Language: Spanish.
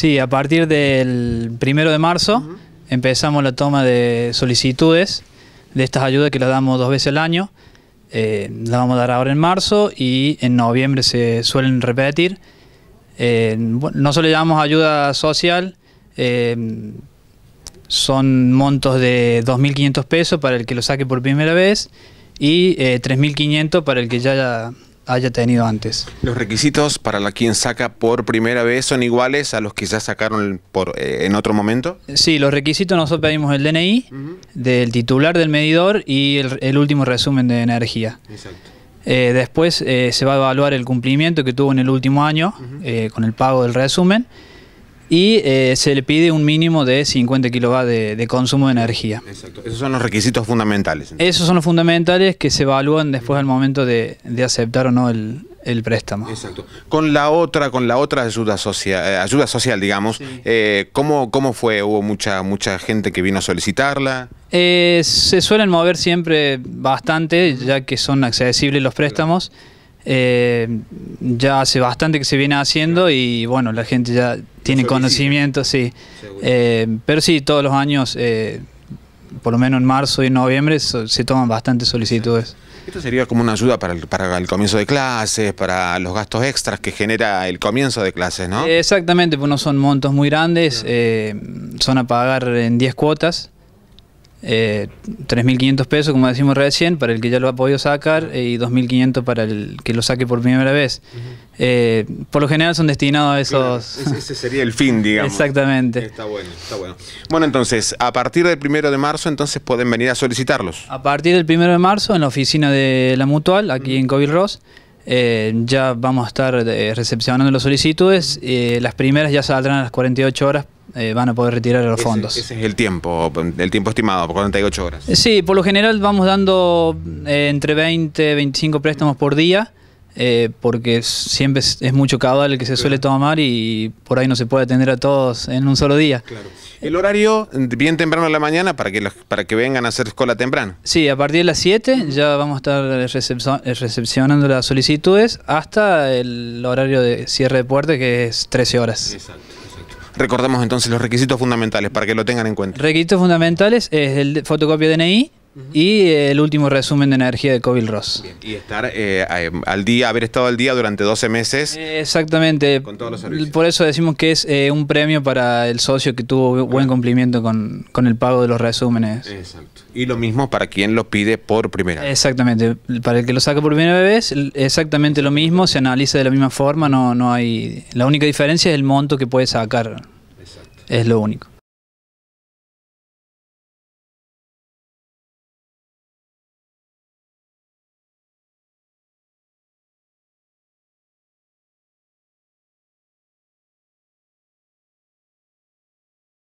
Sí, a partir del primero de marzo empezamos la toma de solicitudes de estas ayudas que las damos dos veces al año. Eh, las vamos a dar ahora en marzo y en noviembre se suelen repetir. Eh, no solo llamamos ayuda social, eh, son montos de 2.500 pesos para el que lo saque por primera vez y 3.500 para el que ya haya tenido antes. ¿Los requisitos para la quien saca por primera vez son iguales a los que ya sacaron por, eh, en otro momento? Sí, los requisitos nosotros pedimos el DNI del titular del medidor y el, último resumen de energía. Eh, después eh, se va a evaluar el cumplimiento que tuvo en el último año con el pago del resumen y eh, se le pide un mínimo de 50 kilovatios de, consumo de energía. Exacto. Esos son los requisitos fundamentales. Esos son los fundamentales que se evalúan después del momento de, aceptar o no el, préstamo. Exacto. Con la otra, con la otra ayuda social, eh, ayuda social, digamos, eh, ¿cómo, fue? ¿Hubo mucha, mucha gente que vino a solicitarla? se suelen mover siempre bastante, ya que son accesibles los préstamos. Eh, ya hace bastante que se viene haciendo y bueno, la gente ya tiene conocimiento, sí. Eh, pero sí, todos los años, eh, por lo menos en marzo y noviembre, se toman bastantes solicitudes. Esto sería como una ayuda para el, comienzo de clases, para los gastos extras que genera el comienzo de clases, ¿no? Exactamente, pues no son montos muy grandes, son a pagar en 10 cuotas. 3.500 eh, pesos, como decimos recién, para el que ya lo ha podido sacar eh, y 2.500 para el que lo saque por primera vez. Eh, por lo general son destinados a esos... ese sería el fin, digamos. Exactamente. Está bueno, está bueno. Bueno, entonces, a partir del primero de marzo, entonces pueden venir a solicitarlos. A partir del 1 de marzo, en la oficina de la Mutual, aquí en Covil Ross, ya vamos a estar recepcionando las solicitudes. las primeras ya saldrán a las 48 horas eh, van a poder retirar los fondos. Ese es el tiempo, el tiempo estimado, por 48 horas. Eh, sí, por lo general vamos dando eh, entre 20 25 préstamos por día. porque siempre es, mucho cabal el que se suele tomar y por ahí no se puede atender a todos en un solo día. Claro. El horario, bien temprano en la mañana, para que, para que vengan a hacer escuela temprano. Sí, a partir de las 7 ya vamos a estar recepcionando las solicitudes hasta el horario de cierre de puertas que es 13 horas. Exacto. Recordemos entonces los requisitos fundamentales para que lo tengan en cuenta. Requisitos fundamentales es el fotocopia DNI, y el último resumen de energía de Covil Ross. y estar eh, eh, al día, haber estado al día durante 12 meses. exactamente. Por eso decimos que es eh, un premio para el socio que tuvo buen cumplimiento con, el pago de los resúmenes. Exacto. Y lo mismo para quien lo pide por primera vez. Exactamente. Para el que lo saca por primera vez, exactamente lo mismo, se analiza de la misma forma, no, no hay. La única diferencia es el monto que puede sacar. Es lo único.